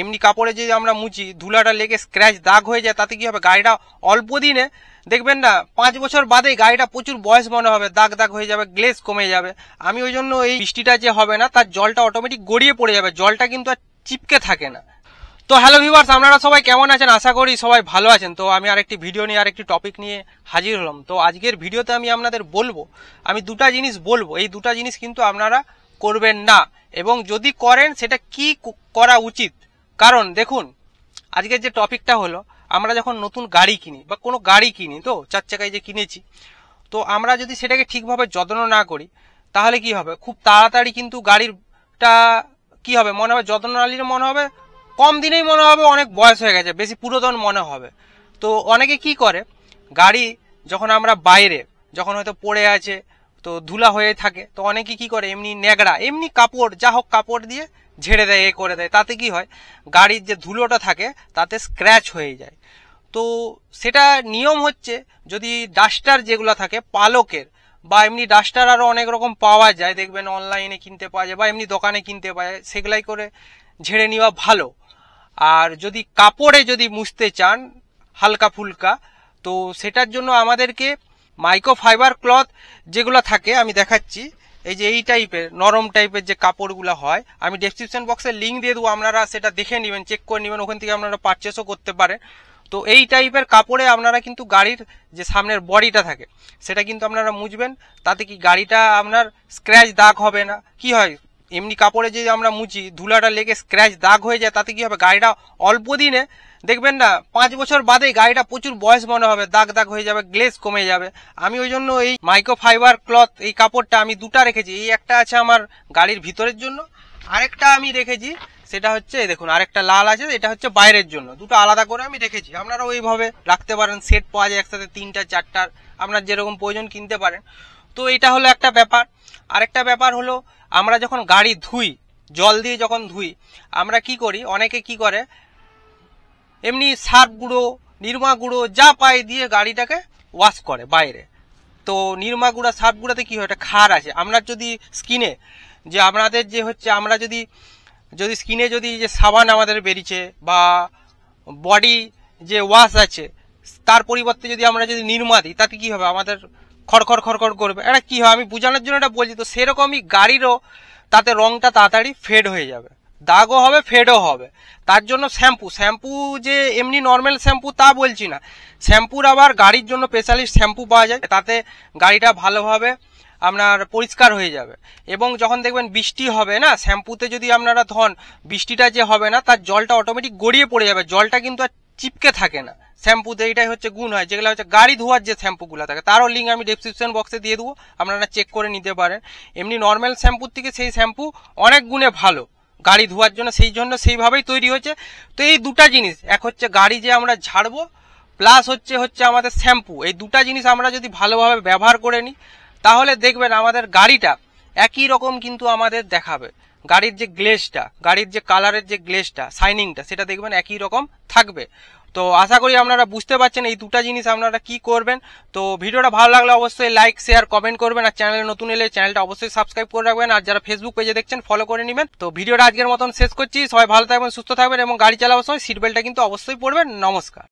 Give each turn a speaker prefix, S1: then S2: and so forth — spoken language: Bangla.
S1: এমনি কাপড়ে যে আমরা মুছি ধুলাটা লেগে স্ক্র্যাচ দাগ হয়ে যায় তাতে কী হবে গাড়িটা অল্প দিনে দেখবেন না পাঁচ বছর বাদে গাড়িটা প্রচুর বয়স মনে হবে দাগ দাগ হয়ে যাবে গ্লেজ কমে যাবে আমি ওই জন্য এই বৃষ্টিটা যে হবে না তার জলটা অটোমেটিক গড়িয়ে পড়ে যাবে জলটা কিন্তু আর চিপকে থাকে না তো হ্যালো ভিভার্স আপনারা সবাই কেমন আছেন আশা করি সবাই ভালো আছেন তো আমি আরেকটি ভিডিও নিয়ে আরেকটি টপিক নিয়ে হাজির হলাম তো আজকের ভিডিওতে আমি আপনাদের বলবো আমি দুটা জিনিস বলবো এই দুটা জিনিস কিন্তু আপনারা করবেন না এবং যদি করেন সেটা কি করা উচিত কারণ দেখুন আজকের যে টপিকটা হলো আমরা যখন নতুন গাড়ি কিনি বা কোনো গাড়ি কিনি তো চার চাকায় যে কিনেছি তো আমরা যদি সেটাকে ঠিকভাবে যত্ন না করি তাহলে কি হবে খুব তাড়াতাড়ি কিন্তু গাড়িরটা কি হবে মনে হবে যত্ন না নিলে মনে হবে কম দিনেই মনে হবে অনেক বয়স হয়ে গেছে বেশি পুরোদন মনে হবে তো অনেকে কি করে গাড়ি যখন আমরা বাইরে যখন হয়তো পড়ে আছে তো ধুলা হয়ে থাকে তো অনেকে কি করে এমনি ন্যাকড়া এমনি কাপড় যা হোক কাপড় দিয়ে ঝেড়ে দেয় এ করে দেয় তাতে কি হয় গাড়ির যে ধুলোটা থাকে তাতে স্ক্র্যাচ হয়ে যায় তো সেটা নিয়ম হচ্ছে যদি ডাস্টার যেগুলো থাকে পালকের বা এমনি ডাস্টার আরও অনেক রকম পাওয়া যায় দেখবেন অনলাইনে কিনতে পাওয়া যায় বা এমনি দোকানে কিনতে পাওয়া যায় সেগুলাই করে ঝেড়ে নেওয়া ভালো আর যদি কাপড়ে যদি মুছতে চান হালকা ফুলকা তো সেটার জন্য আমাদেরকে মাইক্রোফাইবার ক্লথ যেগুলো থাকে আমি দেখাচ্ছি এই যে এই টাইপের নরম টাইপের যে কাপড়গুলো হয় আমি ডেসক্রিপশন বক্সে লিঙ্ক দিয়ে দেবো আপনারা সেটা দেখে নেবেন চেক করে নেবেন ওখান থেকে আপনারা পারচেসও করতে পারেন তো এই টাইপের কাপড়ে আপনারা কিন্তু গাড়ির যে সামনের বডিটা থাকে সেটা কিন্তু আপনারা মুছবেন তাতে কি গাড়িটা আপনার স্ক্র্যাচ দাগ হবে না কি হয় এমনি কাপড়ে যে আমরা মুছি ধুলাটা লেগে স্ক্র্যাচ দাগ হয়ে যায় তাতে কি হবে গাড়িটা অল্প দিনে দেখবেন না পাঁচ বছর বাদে গাড়িটা প্রচুর বয়স মনে হবে দাগ দাগ হয়ে যাবে গ্লেস কমে যাবে আমি ওই জন্য এই মাইক্রো ফাইবার ক্লথ এই কাপড়টা আমি দুটা রেখেছি এই একটা আছে আমার গাড়ির ভিতরের জন্য আরেকটা আমি রেখেছি সেটা হচ্ছে দেখুন আরেকটা লাল আছে এটা হচ্ছে বাইরের জন্য দুটো আলাদা করে আমি রেখেছি আপনারাও ওইভাবে রাখতে পারেন সেট পাওয়া যায় একসাথে তিনটা চারটার আপনার যেরকম প্রয়োজন কিনতে পারেন তো এটা হলো একটা ব্যাপার আরেকটা ব্যাপার হলো আমরা যখন গাড়ি ধুই জল দিয়ে যখন ধুই আমরা কি করি অনেকে কি করে এমনি সার্ফ গুঁড়ো নির্মা গুঁড়ো যা পায়ে দিয়ে গাড়িটাকে ওয়াশ করে বাইরে তো নির্মা গুঁড়া সার্ফ গুঁড়াতে কী হয় একটা ক্ষার আছে আপনার যদি স্কিনে যে আপনাদের যে হচ্ছে আমরা যদি যদি স্কিনে যদি যে সাবান আমাদের বেরিয়েছে বা বডি যে ওয়াশ আছে তার পরিবর্তে যদি আমরা যদি নির্মা দিই তাতে কী হবে আমাদের খড়খড় খড়খড় করবে এটা কী হয় আমি বোঝানোর জন্য এটা বলছি তো সেরকমই গাড়িরও তাতে রঙটা তাড়াতাড়ি ফেড হয়ে যাবে দাগও হবে ফেডও হবে তার জন্য শ্যাম্পু শ্যাম্পু যে এমনি নর্মাল শ্যাম্পু তা বলছি না শ্যাম্পুর আবার গাড়ির জন্য স্পেশালিস্ট শ্যাম্পু পাওয়া যায় তাতে গাড়িটা ভালোভাবে আপনার পরিষ্কার হয়ে যাবে এবং যখন দেখবেন বৃষ্টি হবে না শ্যাম্পুতে যদি আপনারা ধন বৃষ্টিটা যে হবে না তার জলটা অটোমেটিক গড়িয়ে পড়ে যাবে জলটা কিন্তু আর চিপকে থাকে না শ্যাম্পুতে এটাই হচ্ছে গুণ হয় যেগুলো হচ্ছে গাড়ি ধোয়ার যে শ্যাম্পুগুলো থাকে তারও লিঙ্ক আমি ডিসক্রিপশন বক্সে দিয়ে দেবো আপনারা চেক করে নিতে পারেন এমনি নর্মাল শ্যাম্পুর থেকে সেই শ্যাম্পু অনেক গুণে ভালো গাড়ি ধোয়ার জন্য সেই জন্য সেইভাবেই তৈরি হয়েছে তো এই দুটা জিনিস এক হচ্ছে গাড়ি যে আমরা ঝাড়বো প্লাস হচ্ছে হচ্ছে আমাদের শ্যাম্পু এই দুটা জিনিস আমরা যদি ভালোভাবে ব্যবহার করে নিই তাহলে দেখবেন আমাদের গাড়িটা একই রকম কিন্তু আমাদের দেখাবে গাড়ির যে গ্লেসটা গাড়ির যে কালারের যে গ্লেসটা শাইনিংটা সেটা দেখবেন একই রকম থাকবে তো আশা করি আপনারা বুঝতে পারছেন এই দুটা জিনিস আপনারা কি করবেন তো ভিডিওটা ভালো লাগলে অবশ্যই লাইক শেয়ার কমেন্ট করবেন আর চ্যানেলে নতুন এলে চ্যানেলটা অবশ্যই সাবস্ক্রাইব করে রাখবেন আর যারা ফেসবুক পেজে দেখছেন ফলো করে নেবেন তো ভিডিওটা আজকের মতন শেষ করছি সবাই ভালো থাকবেন সুস্থ থাকবেন এবং গাড়ি চালাবার সময় সিট বেল্টটা কিন্তু অবশ্যই পড়বেন নমস্কার